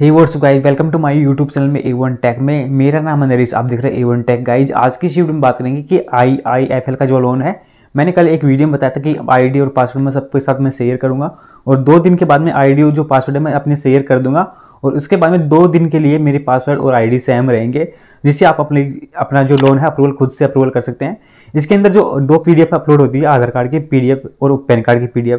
he words guys welcome to my YouTube channel में A one take में मेरा नाम है नरेश आप देख रहे हैं ए वन टेक गाइज आज की शिफ्ट में बात करेंगे कि आई आई एफ एल का जो लोन है मैंने कल एक वीडियो में बताया था कि आईडी और पासवर्ड मैं सबके साथ मैं शेयर करूंगा और दो दिन के बाद में आईडी और जो पासवर्ड है मैं अपने शेयर कर दूंगा और उसके बाद में दो दिन के लिए मेरे पासवर्ड और आईडी सेम रहेंगे जिससे आप अपने अपना जो लोन है अप्रूवल खुद से अप्रूवल कर सकते हैं इसके अंदर जो दो पी अपलोड होती है आधार कार्ड की पी और पैन कार्ड की पी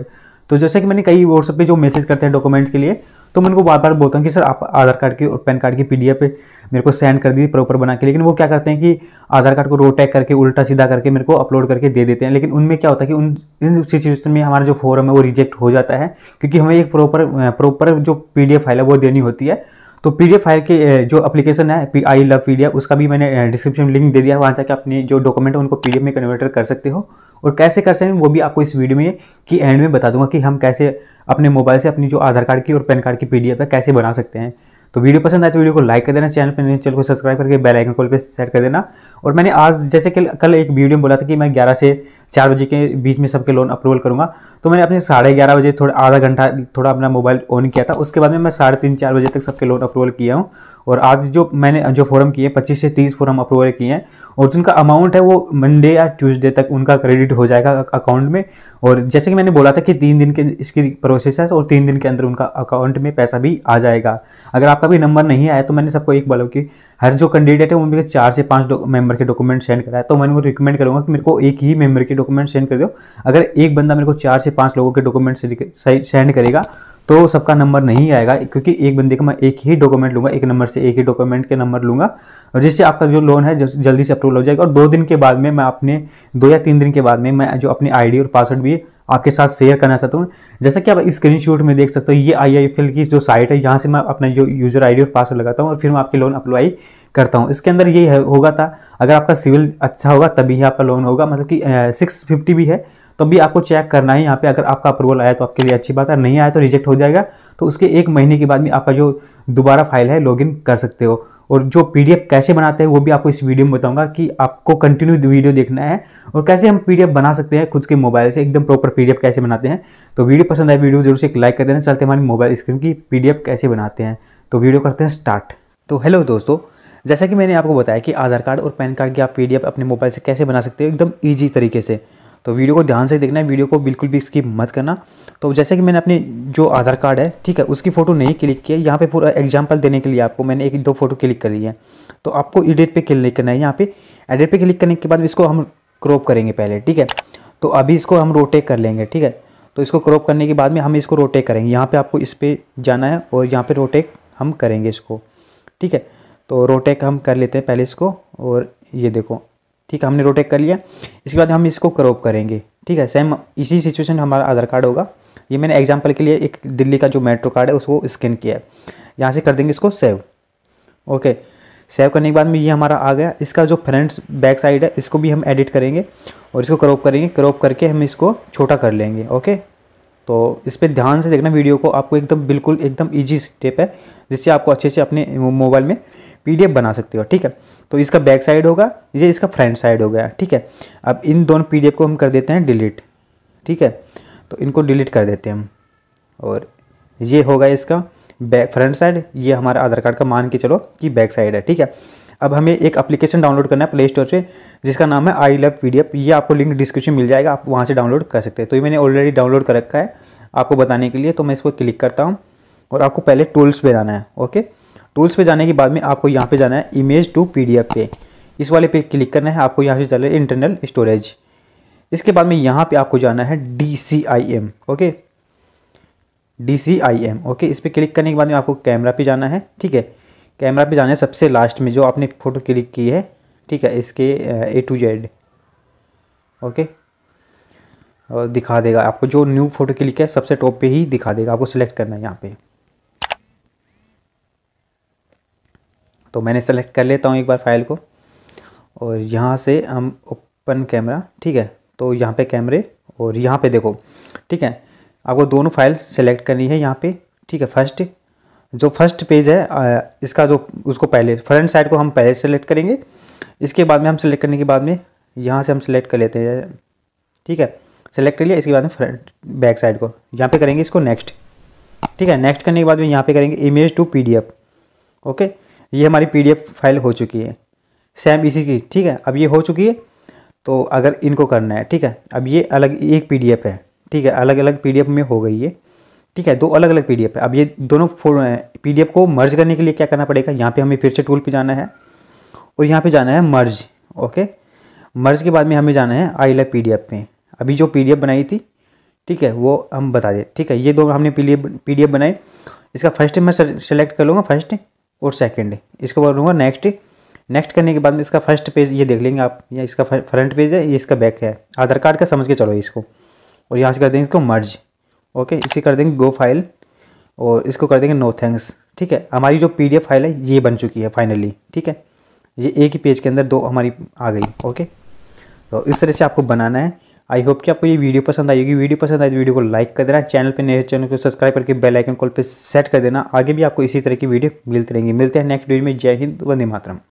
तो जैसे कि मैंने कई व्हाट्सएप पे जो मैसेज करते हैं डॉक्यूमेंट्स के लिए तो मैं उनको बार बार बोलता हूँ कि सर आप आधार कार्ड की और पैन कार्ड की पी पे मेरे को सेंड कर दी प्रॉपर बना के लेकिन वो क्या करते हैं कि आधार कार्ड को रोटैक करके उल्टा सीधा करके मेरे को अपलोड करके दे देते हैं लेकिन उनमें क्या होता है कि उन इन सिचुएशन में हमारा जो फॉर्म है वो रिजेक्ट हो जाता है क्योंकि हमें एक प्रॉपर प्रॉपर जो पी फाइल है वो देनी होती है तो पी फाइल के जो एप्लीकेशन है आई लव पी उसका भी मैंने डिस्क्रिप्शन लिंक दे दिया वहाँ जाकर अपने जो डॉक्यूमेंट है उनको पी में कन्वर्टर कर सकते हो और कैसे कर सकें वो भी आपको इस वीडियो में कि एंड में बता दूंगा कि हम कैसे अपने मोबाइल से अपनी जो आधार कार्ड की और पैन कार्ड की पी है कैसे बना सकते हैं तो वीडियो पसंद आए तो वीडियो को लाइक कर देना चैनल पर चैनल को सब्सक्राइब करके बेल आइकन कॉल पे सेट कर देना और मैंने आज जैसे कि कल एक वीडियो में बोला था कि मैं 11 से 4 बजे के बीच में सबके लोन अप्रूवल करूँगा तो मैंने अपने साढ़े ग्यारह बजे थोड़ा आधा घंटा थोड़ा अपना मोबाइल ऑन किया था उसके बाद में मैं साढ़े तीन चार बजे तक सबके लोन अप्रूवल किया हूँ और आज जो मैंने जो फॉर्म किए पच्चीस से तीस फॉर्म अप्रूवल किए हैं और जिनका अमाउंट है वो मंडे या ट्यूसडे तक उनका क्रेडिट हो जाएगा अकाउंट में और जैसे कि मैंने बोला था कि तीन दिन के इसकी प्रोसेस है और तीन दिन के अंदर उनका अकाउंट में पैसा भी आ जाएगा अगर आपका भी नंबर नहीं आया तो मैंने सबको एक बोला कि हर जो कैंडिडेट है वो मेरे चार से पाँच मेंबर के डॉक्यूमेंट सेंड कराया तो मैं उनको रिकमेंड करूँगा कि मेरे को एक ही मेंबर के डॉक्यूमेंट सेंड कर दो अगर एक बंदा मेरे को चार से पाँच लोगों के डॉक्यूमेंट सेंड करेगा तो सबका नंबर नहीं आएगा क्योंकि एक बंदे का मैं एक ही डॉक्यूमेंट लूँगा एक नंबर से एक ही डॉक्यूमेंट के नंबर लूँगा और जिससे आपका जो लोन है जल्दी से अप्रूवल हो जाएगा और दो दिन के बाद में मैं अपने दो या तीन दिन के बाद में मैं जो अपनी आईडी और पासवर्ड भी आपके साथ शेयर करना चाहता हूँ जैसा कि आप स्क्रीन में देख सकते हो ये आई की जो साइट है यहाँ से मैं अपना जो यूज़र आई और पासवर्ड लगाता हूँ और फिर मैं आपकी लोन अप्लाई करता हूँ इसके अंदर ये होगा था अगर आपका सिविल अच्छा होगा तभी ही आपका लोन होगा मतलब कि सिक्स फिफ्टी भी है तो भी आपको चेक करना है यहाँ पे अगर आपका अप्रूवल आया तो आपके लिए अच्छी बात है नहीं आया तो रिजेक्ट हो जाएगा तो उसके एक महीने के बाद में आपका जो दोबारा फाइल है लॉगिन कर सकते हो और जो पीडीएफ कैसे बनाते हैं वो भी आपको इस वीडियो में बताऊंगा कि आपको कंटिन्यू वीडियो देखना है और कैसे हम पीडीएफ बना सकते हैं खुद के मोबाइल से एकदम प्रॉपर पीडीएफ कैसे बनाते हैं तो वीडियो पसंद आए वीडियो जरूर से एक लाइक कर देना चलते हमारी मोबाइल स्क्रीन की पीडीएफ कैसे बनाते हैं तो वीडियो करते हैं स्टार्ट तो हेलो दोस्तों जैसा कि मैंने आपको बताया कि आधार कार्ड और पैन कार्ड की आप पी अपने मोबाइल से कैसे बना सकते हो एकदम ईजी तरीके से तो वीडियो को ध्यान से देखना है वीडियो को बिल्कुल भी स्किप मत करना तो जैसे कि मैंने अपने जो आधार कार्ड है ठीक है उसकी फ़ोटो नहीं क्लिक की है यहाँ पे पूरा एग्जांपल देने के लिए आपको मैंने एक दो फ़ोटो क्लिक करी है तो आपको एडिट पे क्लिक करना है यहाँ पे एडिट पे क्लिक करने के बाद इसको हम क्रॉप करेंगे पहले ठीक है तो अभी इसको हम रोटेक कर लेंगे ठीक है तो इसको क्रॉप करने के बाद में हम इसको रोटेक करेंगे यहाँ पर आपको इस पर जाना है और यहाँ पर रोटेक हम करेंगे इसको ठीक है तो रोटेक हम कर लेते हैं पहले इसको और ये देखो ठीक है हमने रोटेक कर लिया इसके बाद हम इसको क्रॉप करेंगे ठीक है सेम इसी सिचुएशन हमारा आधार कार्ड होगा ये मैंने एग्जाम्पल के लिए एक दिल्ली का जो मेट्रो कार्ड है उसको स्कैन किया है यहाँ से कर देंगे इसको सेव ओके सेव करने के बाद में ये हमारा आ गया इसका जो फ्रंट बैक साइड है इसको भी हम एडिट करेंगे और इसको क्रॉप करेंगे क्रॉप करके हम इसको छोटा कर लेंगे ओके तो इस पर ध्यान से देखना वीडियो को आपको एकदम बिल्कुल एकदम ईजी स्टेप है जिससे आपको अच्छे से अपने मोबाइल में पी बना सकते हो ठीक है तो इसका बैक साइड होगा ये इसका फ्रंट साइड हो गया ठीक है अब इन दोनों पी को हम कर देते हैं डिलीट ठीक है तो इनको डिलीट कर देते हैं हम और ये होगा इसका बैक फ्रंट साइड ये हमारा आधार कार्ड का मान के चलो कि बैक साइड है ठीक है अब हमें एक एप्लीकेशन डाउनलोड करना है प्ले स्टोर से जिसका नाम है आई लव पी ये आपको लिंक डिस्क्रिप्शन मिल जाएगा आप वहाँ से डाउनलोड कर सकते हैं तो ये मैंने ऑलरेडी डाउनलोड कर रखा है आपको बताने के लिए तो मैं इसको क्लिक करता हूँ और आपको पहले टूल्स पे जाना है ओके टूल्स पे जाने के बाद में आपको यहाँ पे जाना है इमेज टू पीडीएफ पे इस वाले पे क्लिक करना है आपको यहाँ से चल रहा है इंटरनल स्टोरेज इसके बाद में यहाँ पे आपको जाना है D C I M okay D C I M okay इस पर क्लिक करने के बाद में आपको कैमरा पे जाना है ठीक है कैमरा पे जाना है सबसे लास्ट में जो आपने फ़ोटो क्लिक की है ठीक है इसके ए टू जेड ओके और दिखा देगा आपको जो न्यू फ़ोटो क्लिक है सबसे टॉप पे ही दिखा देगा आपको सेलेक्ट करना है यहाँ पे तो मैंने सेलेक्ट कर लेता हूँ एक बार फाइल को और यहाँ से हम ओपन कैमरा ठीक है तो यहाँ पे कैमरे और यहाँ पे देखो ठीक है आपको दोनों फाइल सेलेक्ट करनी है यहाँ पे ठीक है फर्स्ट जो फर्स्ट पेज है इसका जो उसको पहले फ्रंट साइड को हम पहले सेलेक्ट करेंगे इसके बाद में हम सेलेक्ट करने के बाद में यहाँ से हम सेलेक्ट कर लेते हैं ठीक है सेलेक्ट कर लिया इसके बाद में फ्रंट बैक साइड को यहाँ पे करेंगे इसको नेक्स्ट ठीक है नेक्स्ट करने के बाद में यहाँ पे करेंगे इमेज टू पी ओके ये हमारी पी फाइल हो चुकी है सेम इसी की ठीक है अब ये हो चुकी है तो अगर इनको करना है ठीक है अब ये अलग एक पी है ठीक है अलग अलग पी में हो गई है ठीक है दो अलग अलग पीडीएफ है अब ये दोनों पीडीएफ को मर्ज करने के लिए क्या करना पड़ेगा यहाँ पे हमें फिर से टूल पे जाना है और यहाँ पे जाना है मर्ज ओके मर्ज के बाद में हमें जाना है आई लाइव पी में अभी जो पी बनाई थी ठीक है वो हम बता दें ठीक है ये दो हमने पी डी बनाई इसका फर्स्ट मैं सेलेक्ट कर लूँगा फर्स्ट और सेकेंड इसको बोल लूँगा नेक्स्ट नेक्स्ट करने के बाद में इसका फर्स्ट पेज ये देख लेंगे आप या इसका फ्रंट पेज है ये इसका बैक है आधार कार्ड का समझ के चलो इसको और यहाँ से कर देंगे इसको मर्ज ओके इसे कर देंगे गो फाइल और इसको कर देंगे नो थैंक्स ठीक है हमारी जो पीडीएफ फाइल है ये बन चुकी है फाइनली ठीक है ये एक ही पेज के अंदर दो हमारी आ गई ओके तो इस तरह से आपको बनाना है आई होप कि आपको ये वीडियो पसंद आई होगी वीडियो पसंद आई तो वीडियो को लाइक कर देना चैनल पे नए चैनल को सब्सक्राइब करके बेल आइकन कॉल पे सेट कर देना आगे भी आपको इसी तरह की वीडियो मिलती रहेंगी मिलते हैं नेक्स्ट वीडियो में जय हिंद वंदे मातरम